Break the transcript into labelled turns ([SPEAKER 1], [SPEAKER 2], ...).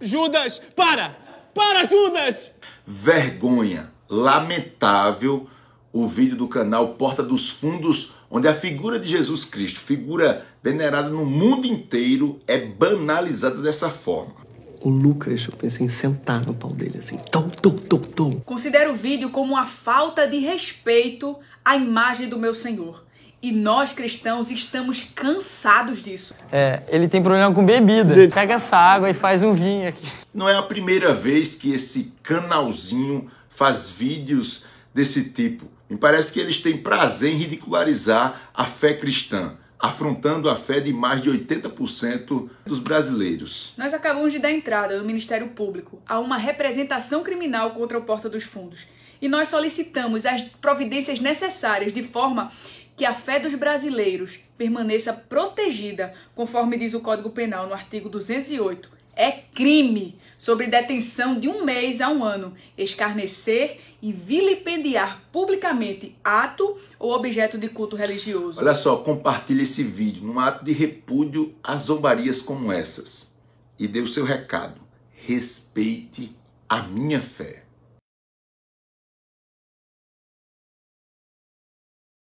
[SPEAKER 1] Judas, para! Para, Judas!
[SPEAKER 2] Vergonha. Lamentável o vídeo do canal Porta dos Fundos, onde a figura de Jesus Cristo, figura venerada no mundo inteiro, é banalizada
[SPEAKER 1] dessa forma. O Lucas, eu pensei em sentar no pau dele assim, tom, tom, tom, tom.
[SPEAKER 3] Considero o vídeo como uma falta de respeito à imagem do meu Senhor e nós cristãos estamos cansados disso.
[SPEAKER 1] É, ele tem problema com bebida. Gente. Pega essa água e faz um vinho aqui.
[SPEAKER 2] Não é a primeira vez que esse canalzinho faz vídeos desse tipo. Me parece que eles têm prazer em ridicularizar a fé cristã, afrontando a fé de mais de 80% dos brasileiros.
[SPEAKER 3] Nós acabamos de dar entrada no Ministério Público a uma representação criminal contra o Porta dos Fundos. E nós solicitamos as providências necessárias de forma que a fé dos brasileiros permaneça protegida, conforme diz o Código Penal no artigo 208, é crime sobre detenção de um mês a um ano, escarnecer e vilipendiar publicamente ato ou objeto de culto religioso. Olha
[SPEAKER 2] só, compartilhe esse vídeo num ato de repúdio a zombarias como essas
[SPEAKER 3] e dê o seu recado. Respeite a minha fé.